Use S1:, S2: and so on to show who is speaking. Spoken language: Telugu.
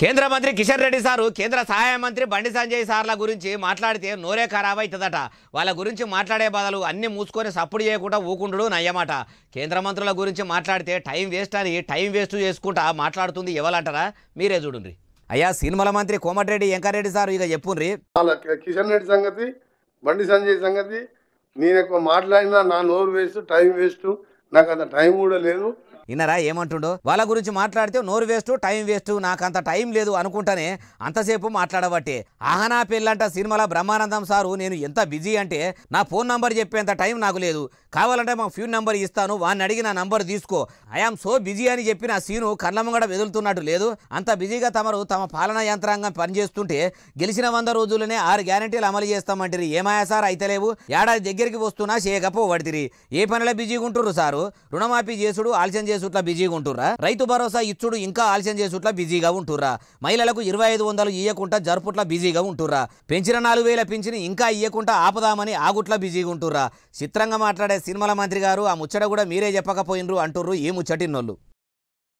S1: కేంద్ర మంత్రి కిషన్ రెడ్డి సారు కేంద్ర సహాయ మంత్రి బండి సంజయ్ సార్ల గురించి మాట్లాడితే నోరే ఖరాబ్ అవుతుందట వాళ్ళ గురించి మాట్లాడే బదులు అన్ని మూసుకొని సప్పుడు చేయకుండా ఊకుండు నయ్యమాట కేంద్ర మంత్రుల గురించి మాట్లాడితే టైం వేస్ట్ అని టైం వేస్ట్ చేసుకుంటా మాట్లాడుతుంది ఇవ్వాలంటారా మీరే చూడండి అయ్యా సినిమాల మంత్రి కోమటిరెడ్డి వెంకారెడ్డి సార్ ఇక చెప్పుండ్రి
S2: కిషన్ రెడ్డి సంగతి బండి సంజయ్ సంగతి నేను ఎక్కువ మాట్లాడినా నా నోరు వేస్ట్ టైం వేస్ట్ నాకు అంత టైం కూడా లేదు
S1: విన్నారా ఏమంటుండో వాళ్ళ గురించి మాట్లాడితే నోరు వేస్ట్ టైం వేస్ట్ నాకు అంత టైం లేదు అనుకుంటానే అంతసేపు మాట్లాడబట్టి ఆహనా పెళ్ళంట సినిమాల బ్రహ్మానందం సారు నేను ఎంత బిజీ అంటే నా ఫోన్ నంబర్ చెప్పేంత టైం నాకు లేదు కావాలంటే మా ఫ్యూన్ నంబర్ ఇస్తాను వాడిని అడిగి నా నంబర్ తీసుకో ఐఆమ్ సో బిజీ అని చెప్పి నా సీను కళ్ళమ్మగడ వెదులుతున్నట్టు లేదు అంత బిజీగా తమరు తమ పాలనా యంత్రాంగం పనిచేస్తుంటే గెలిచిన వంద రోజులనే ఆరు గ్యారంటీలు అమలు చేస్తామంటే ఏమాయా సార్ అయితే లేవు ఏడాది దగ్గరికి వస్తున్నా చేయకపోవడిరి ఏ పనిలో బిజీగా ఉంటారు సార్ ఉన్నారు రుణమాఫీ చేసుడు ఆలస్యం చేసుట్లా బిజీగా ఉంటుర్రా రైతు భరోసా ఇచ్చుడు ఇంకా ఆలస్యం చేసుట్లా బిజీగా ఉంటుర్రా మహిళలకు ఇరవై ఐదు వందలు ఇయ్యకుండా జరుపుట్లా బిజీగా ఉంటుర్రా పెంచిన నాలుగు వేల పింఛని ఇంకా ఇయ్యకుండా ఆపదామని ఆగుట్లా బిజీగా ఉంటుర్రా చిత్రంగా మాట్లాడే సినిమాల మంత్రి గారు ఆ ముచ్చట కూడా మీరే చెప్పకపోయినరు అంటుర్రు ఏ ముచ్చటిన్నోళ్ళు